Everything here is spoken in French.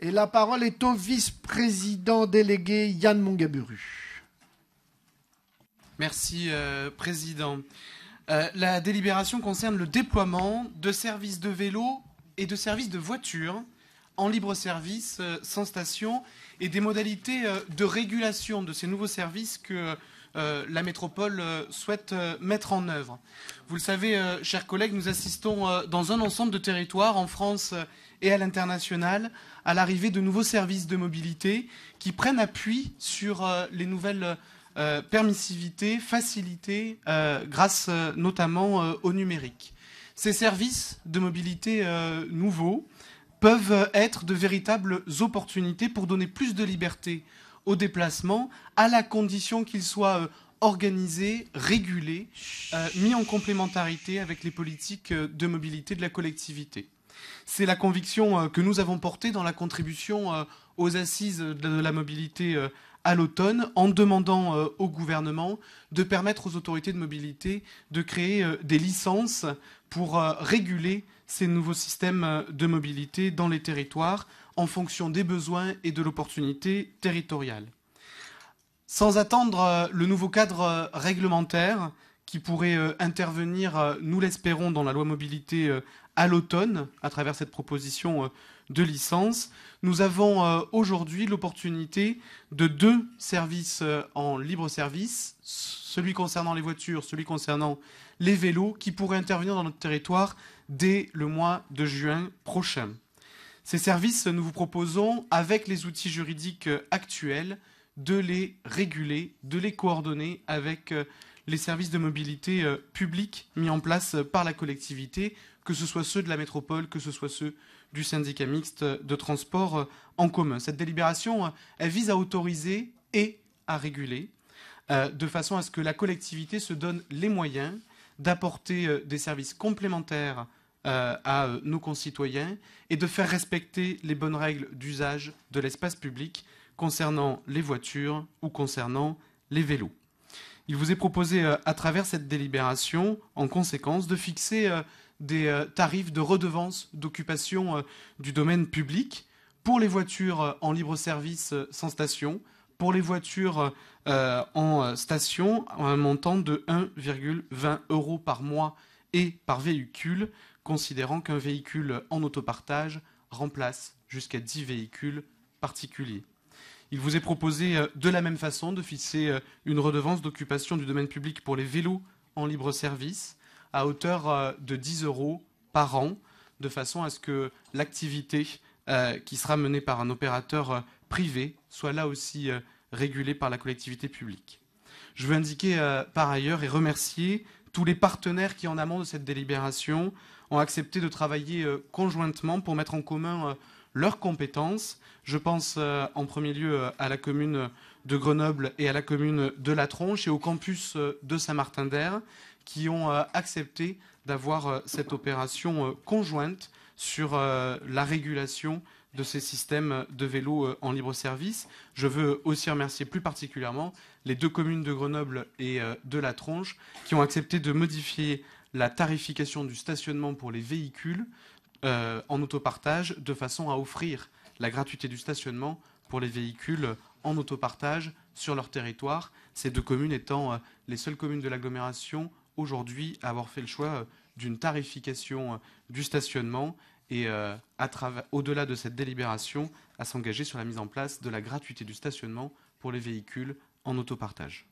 Et la parole est au vice-président délégué Yann Mongaburu. Merci, euh, Président. Euh, la délibération concerne le déploiement de services de vélo et de services de voitures en libre service, euh, sans station, et des modalités de régulation de ces nouveaux services que la métropole souhaite mettre en œuvre. Vous le savez, chers collègues, nous assistons dans un ensemble de territoires en France et à l'international à l'arrivée de nouveaux services de mobilité qui prennent appui sur euh, les nouvelles euh, permissivités, facilités euh, grâce notamment au numérique. Ces services de mobilité nouveaux peuvent être de véritables opportunités pour donner plus de liberté aux déplacements à la condition qu'ils soient organisés, régulés, mis en complémentarité avec les politiques de mobilité de la collectivité. C'est la conviction euh, que nous avons portée dans la contribution euh, aux assises de la mobilité euh, à l'automne en demandant au gouvernement de permettre aux autorités de mobilité de créer des licences pour réguler ces nouveaux systèmes de mobilité dans les territoires en fonction des besoins et de l'opportunité territoriale. Sans attendre le nouveau cadre réglementaire, qui pourrait euh, intervenir, euh, nous l'espérons, dans la loi mobilité euh, à l'automne, à travers cette proposition de licence. Nous avons aujourd'hui l'opportunité de deux services en libre service, celui concernant les voitures, celui concernant les vélos, qui pourraient intervenir dans notre territoire dès le mois de juin prochain. Ces services, nous vous proposons, avec les outils juridiques actuels, de les réguler, de les coordonner avec les services de mobilité publique euh, publics mis en place euh, par la collectivité, que ce soit ceux de la métropole, que ce soit ceux du syndicat mixte euh, de transport en commun. Cette délibération, elle vise à autoriser et à réguler, de façon à ce que la collectivité se donne les moyens d'apporter des services complémentaires à nos concitoyens et de faire respecter les bonnes règles d'usage de l'espace public concernant les voitures ou concernant les vélos. Il vous est proposé, euh, à travers cette délibération, en conséquence, de fixer euh, des euh, tarifs de redevance d'occupation du domaine public pour les voitures en libre service sans station, pour les voitures en station, à un montant de 1,20 euros par mois et par véhicule, considérant qu'un véhicule en autopartage remplace jusqu'à 10 véhicules particuliers. Il vous est proposé euh, de la même façon de fixer euh, une redevance d'occupation du domaine public pour les vélos en libre service à hauteur euh, de 10 euros par an, de façon à ce que l'activité qui sera menée par un opérateur privé soit là aussi régulée par la collectivité publique. Je veux indiquer par ailleurs et remercier tous les partenaires qui, en amont de cette délibération, ont accepté de travailler conjointement pour mettre en commun leurs compétences. Je pense euh, en premier lieu euh, à la commune de Grenoble et à la commune de La Tronche et au campus euh, de Saint-Martin-d'Air qui ont accepté d'avoir cette opération conjointe sur la régulation de ces systèmes de vélos en libre service. Je veux aussi remercier plus particulièrement les deux communes de Grenoble et de La Tronche qui ont accepté de modifier la tarification du stationnement pour les véhicules euh, en autopartage de façon à offrir la gratuité du stationnement pour les véhicules en autopartage sur leur territoire, ces deux communes étant euh, les seules communes de l'agglomération aujourd'hui à avoir fait le choix euh, d'une tarification du stationnement et au-delà de cette délibération à s'engager sur la mise en place de la gratuité du stationnement pour les véhicules en autopartage.